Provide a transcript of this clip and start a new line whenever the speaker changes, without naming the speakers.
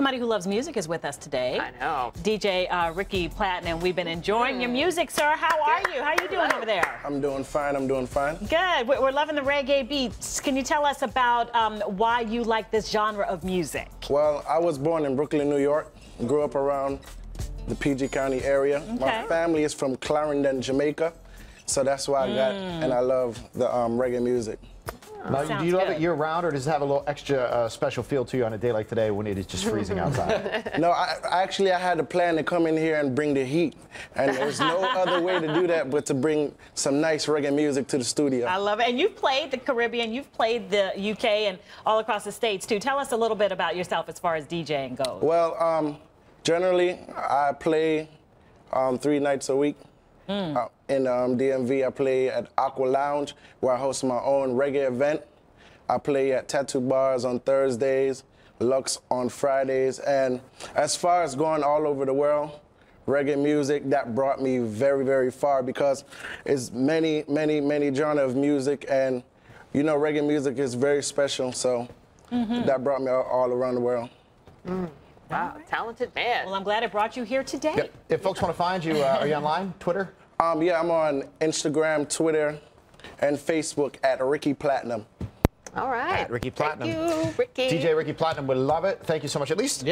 Somebody who loves music is with us today. I know. DJ uh, Ricky Platten, and we've been enjoying mm. your music, sir. How are you? How are you doing over there?
I'm doing fine. I'm doing fine.
Good. We're loving the reggae beats. Can you tell us about um, why you like this genre of music?
Well, I was born in Brooklyn, New York. Grew up around the PG County area. Okay. My family is from Clarendon, Jamaica. So that's why I got, mm. and I love the um, reggae music. Now, do you love good. it year round, or does it have a little extra uh, special feel to you on a day like today when it is just freezing outside? no, I, actually I had a plan to come in here and bring the heat, and there's no other way to do that but to bring some nice reggae music to the studio. I love it, and you've
played the Caribbean, you've played the UK, and all across the states too. Tell us a little bit about yourself as far as DJing goes.
Well, um, generally I play um, three nights a week. Mm. Uh, in um, DMV, I play at Aqua Lounge, where I host my own reggae event. I play at tattoo bars on Thursdays, Lux on Fridays. And as far as going all over the world, reggae music, that brought me very, very far because it's many, many, many genre of music. And, you know, reggae music is very special. So mm-hmm. that brought me all, all around the world.
Mm. Wow, talented man. Well, I'm glad I brought you here today. Yep. If folks want to
find you, uh, are you online, Twitter? Um, yeah, I'm on Instagram, Twitter, and Facebook at Ricky Platinum. All right. At Ricky Platinum. Thank you, Ricky. DJ Ricky Platinum would love it. Thank you so much.
At least. Yeah.